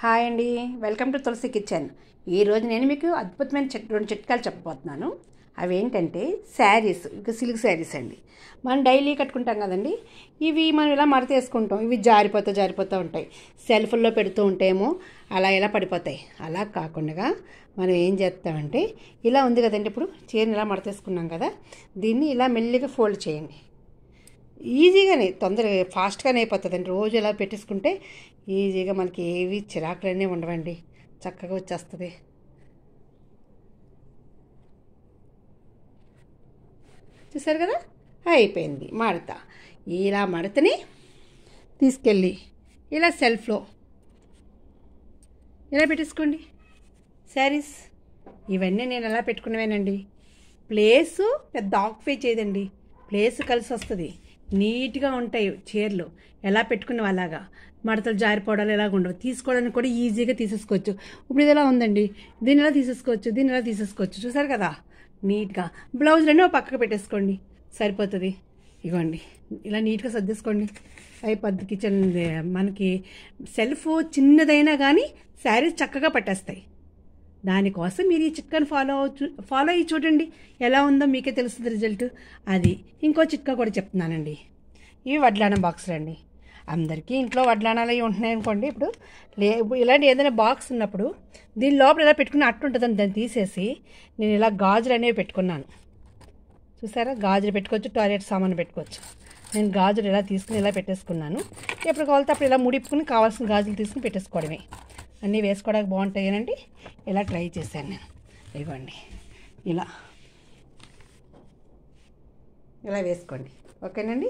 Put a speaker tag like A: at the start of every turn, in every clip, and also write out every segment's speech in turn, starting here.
A: hi అండి welcome to Tulasi kitchen ఈరోజు నేను మీకు అద్భుతమైన చెట్ రెండు చిట్కాలు చెప్పబోతున్నాను అవేంటంటే శారీస్ ఇక సిల్క్ శారీస్ అండి మనం డైలీ కట్టుకుంటాం కదండి ఇవి మనం ఇలా మడతేసుకుంటాం ఇవి జారిపోతూ జారిపోతూ ఉంటాయి సెల్ఫుల్లో పెడుతూ ఉంటేమో అలా ఇలా పడిపోతాయి అలా కాకుండా మనం ఏం చేస్తామంటే ఇలా ఉంది కదండి ఇప్పుడు చీరని ఇలా మడతేసుకున్నాం కదా దీన్ని ఇలా మెల్లిగా ఫోల్డ్ చేయండి ఈజీగానే తొందరగా ఫాస్ట్గానే అయిపోతుందండి రోజు ఇలా పెట్టేసుకుంటే ఈజీగా మనకి ఏవి చిరాకులన్నీ ఉండవండి చక్కగా వచ్చేస్తుంది చూసారు కదా అయిపోయింది మడత ఇలా మడతని తీసుకెళ్ళి ఇలా సెల్ఫ్లో ఇలా పెట్టేసుకోండి శారీస్ ఇవన్నీ నేను ఎలా పెట్టుకునేవానండి ప్లేసు పెద్ద ఆక్యుపై చేయదండి ప్లేస్ కలిసి వస్తుంది నీట్గా ఉంటాయి చీరలు ఎలా పెట్టుకున్నావు అలాగా మడతలు జారిపోవడాలు ఎలాగ ఉండవు తీసుకోవడానికి కూడా ఈజీగా తీసేసుకోవచ్చు ఇప్పుడు ఇది ఎలా ఉందండి దీని ఎలా తీసేసుకోవచ్చు దీని ఎలా తీసేసుకోవచ్చు చూసారు కదా నీట్గా బ్లౌజ్లన్నీ పక్కకు పెట్టేసుకోండి సరిపోతుంది ఇవ్వండి ఇలా నీట్గా సర్దేసుకోండి అవి పద్ధతి కిచెన్ మనకి సెల్ఫ్ చిన్నదైనా కానీ శారీస్ చక్కగా పట్టేస్తాయి దానికోసం మీరు ఈ చిట్కాను ఫాలో ఫాలో అయ్యి చూడండి ఎలా ఉందో మీకే తెలుస్తుంది రిజల్ట్ అది ఇంకో చిట్కా కూడా చెప్తున్నానండి ఇవి వడ్లానం బాక్సులు అండి అందరికీ ఇంట్లో వడ్లానాలు అవి ఉంటున్నాయి అనుకోండి ఇప్పుడు లే ఇలాంటి ఏదైనా బాక్స్ ఉన్నప్పుడు దీని లోపల ఇలా పెట్టుకుని అట్టు ఉంటుందని దాన్ని తీసేసి నేను ఇలా గాజులు అనేవి పెట్టుకున్నాను చూసారా గాజులు పెట్టుకోవచ్చు టాయిలెట్ సామాను పెట్టుకోవచ్చు నేను గాజులు ఇలా తీసుకుని ఇలా పెట్టేసుకున్నాను ఎప్పుడు కావాలంటే అప్పుడు ఇలా ముడిపుకుని కావాల్సిన గాజులు తీసుకుని పెట్టేసుకోవడమే అన్నీ వేసుకోవడానికి బాగుంటాయనండి ఇలా ట్రై చేశాను నేను ఇవ్వండి ఇలా ఇలా వేసుకోండి ఓకేనండి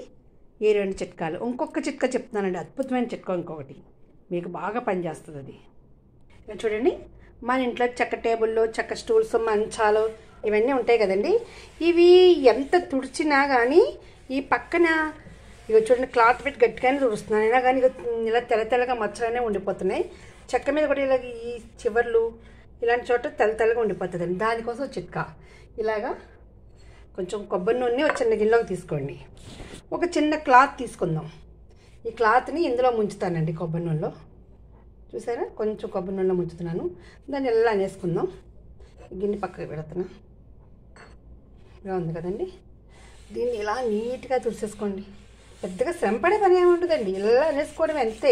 A: ఈ రెండు చిట్కాలు ఇంకొక చిట్కా చెప్తున్నానండి అద్భుతమైన చిట్కా ఇంకొకటి మీకు బాగా పనిచేస్తుంది అది చూడండి మన ఇంట్లో చెక్క టేబుల్లో చెక్క స్టూల్స్ మంచాలు ఇవన్నీ ఉంటాయి కదండి ఇవి ఎంత తుడిచినా కానీ ఈ పక్కన ఇక చూడండి క్లాత్ పెట్టి గట్టిగానే తుడుస్తున్నాను అయినా కానీ ఇక ఇలా తెల్ల తెల్లగా మచ్చలనే ఉండిపోతున్నాయి చెక్క మీద కూడా ఇలా ఈ చివర్లు ఇలాంటి చోట తెల్ల తెల్లగా ఉండిపోతుందండి దానికోసం చిట్కా ఇలాగా కొంచెం కొబ్బరి నూనె ఒక చిన్న గిన్నెలోకి తీసుకోండి ఒక చిన్న క్లాత్ తీసుకుందాం ఈ క్లాత్ని ఇందులో ముంచుతానండి కొబ్బరి నూనెలో చూసారా కొంచెం కొబ్బరి నూనెలో ముంచుతున్నాను దాన్ని ఎలా అనేసుకుందాం గిన్నె పక్కకి పెడుతున్నా ఇలా ఉంది కదండి దీన్ని ఇలా నీట్గా తుడిసేసుకోండి పెద్దగా శ్రమ పడే పని ఏముంటుందండి ఇలా అనేసుకోవడం అంతే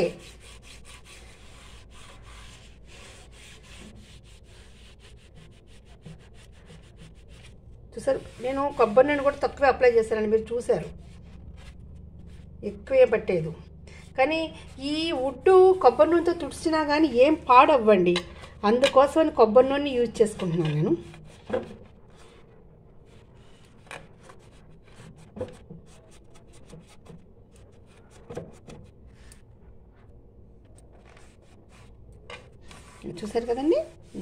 A: చూసారు నేను కొబ్బరి నూనె కూడా తక్కువే అప్లై చేశానని మీరు చూశారు ఎక్కువే పట్టేదు కానీ ఈ ఉడ్డు కొబ్బరి నూనెతో తుడిచినా కానీ ఏం పాడవ్వండి అందుకోసం కొబ్బరి నూనె యూజ్ చేసుకుంటున్నాను నేను చూసారు కదండి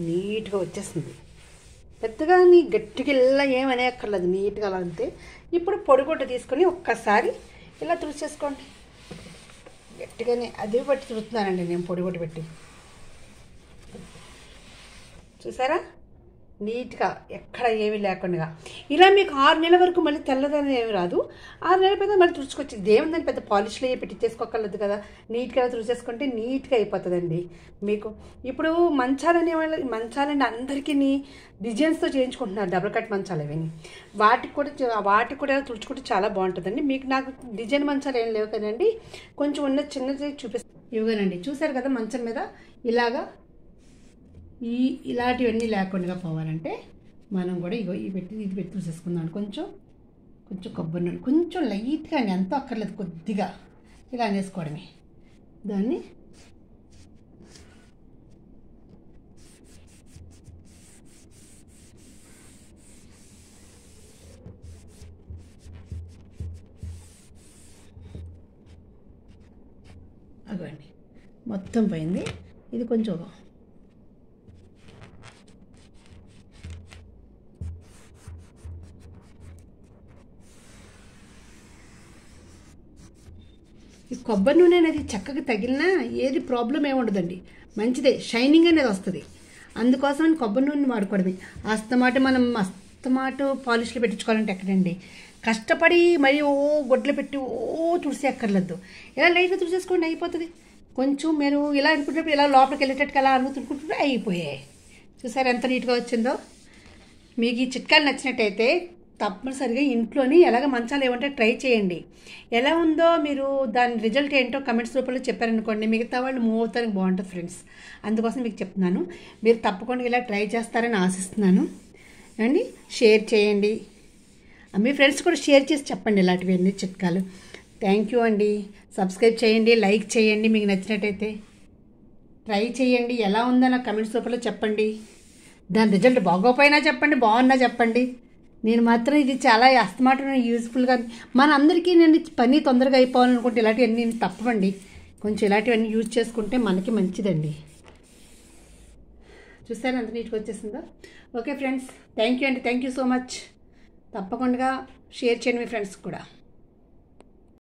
A: నీట్గా వచ్చేస్తుంది పెద్దగా నీ గట్టికి ఇలా ఏమనే అక్కర్లేదు నీట్గా అలా అంతే ఇప్పుడు పొడిగొట్ట తీసుకొని ఒక్కసారి ఇలా తుడిచేసుకోండి గట్టిగానే అది పట్టి తుడుతున్నానండి నేను పొడిగొట్టు పెట్టి చూసారా నీట్గా ఎక్కడ ఏమి లేకుండా ఇలా మీకు ఆరు నెలల వరకు మళ్ళీ తెల్లదనం ఏమి రాదు ఆరు నెలల పైన మళ్ళీ తుడుచుకొచ్చి దేవుని దాన్ని పెద్ద పాలిష్లో పెట్టించేసుకోగలదు కదా నీట్గా తుడిచేసుకుంటే నీట్గా అయిపోతుందండి మీకు ఇప్పుడు మంచాలనే వాళ్ళ మంచాలని అందరికీ డిజైన్స్తో చేయించుకుంటున్నారు డబుల్ కట్ మంచాలు అవి వాటికి కూడా వాటికి కూడా తుడుచుకుంటే చాలా బాగుంటుందండి మీకు నాకు డిజైన్ మంచాలు ఏం లేవు కదండి కొంచెం ఉన్న చిన్నది చూపిస్తాను ఇవిగానండి చూసారు కదా మంచం మీద ఇలాగా ఈ ఇలాంటివన్నీ లేకుండా పోవాలంటే మనం కూడా ఇగో ఇవి పెట్టి ఇది పెట్టి చూసేసుకుందాం కొంచెం కొంచెం కొబ్బరి నూనె కొంచెం లైట్గా అండి ఎంతో అక్కర్లేదు కొద్దిగా ఇలా అనేసుకోవడమే దాన్ని అగండి మొత్తం పోయింది ఇది కొంచెం ఈ కొబ్బరి నూనె అనేది చక్కగా తగిలినా ఏది ప్రాబ్లం ఏముండదండి మంచిదే షైనింగ్ అనేది వస్తుంది అందుకోసం కొబ్బరి నూనె వాడకూడదు అస్తమాట మనం అస్తమాట పాలిష్లు పెట్టించుకోవాలంటే ఎక్కడండి కష్టపడి మరీ ఓ గొడ్లు పెట్టి ఓ తుడిసి ఎక్కర్లేదు ఇలా లైట్గా తుడిచేసుకోండి అయిపోతుంది కొంచెం మీరు ఇలా అనుకుంటున్నప్పుడు ఇలా లోపలికి వెళ్ళేటట్టుగా అలా అనుకుంటుంటే అయిపోయాయి చూసారు ఎంత నీట్గా వచ్చిందో మీకు ఈ చిట్కాలు నచ్చినట్టయితే తప్పనిసరిగా ఇంట్లోని ఎలాగ మంచాలు ఏమంటే ట్రై చేయండి ఎలా ఉందో మీరు దాని రిజల్ట్ ఏంటో కమెంట్స్ రూపంలో చెప్పారనుకోండి మిగతా వాళ్ళు మూవ్ అవుతానికి బాగుంటుంది ఫ్రెండ్స్ అందుకోసం మీకు చెప్తున్నాను మీరు తప్పకుండా ఇలా ట్రై చేస్తారని ఆశిస్తున్నాను అండి షేర్ చేయండి మీ ఫ్రెండ్స్ కూడా షేర్ చేసి చెప్పండి ఇలాంటివి అన్ని చిట్కాలు థ్యాంక్ యూ అండి సబ్స్క్రైబ్ చేయండి లైక్ చేయండి మీకు నచ్చినట్టయితే ట్రై చేయండి ఎలా ఉందో నాకు కమెంట్స్ రూపంలో చెప్పండి దాని రిజల్ట్ బాగోపోయినా చెప్పండి బాగున్నా చెప్పండి నేను మాత్రం ఇది చాలా అస్తమాట యూజ్ఫుల్గా మనందరికీ నేను పని తొందరగా అయిపోవాలనుకుంటే ఇలాంటివన్నీ తప్పవండి కొంచెం ఇలాంటివన్నీ యూజ్ చేసుకుంటే మనకి మంచిదండి చూస్తాను అంత నీట్గా వచ్చేసిందా ఓకే ఫ్రెండ్స్ థ్యాంక్ యూ అండి థ్యాంక్ యూ సో మచ్ తప్పకుండా షేర్ చేయండి మీ ఫ్రెండ్స్కి కూడా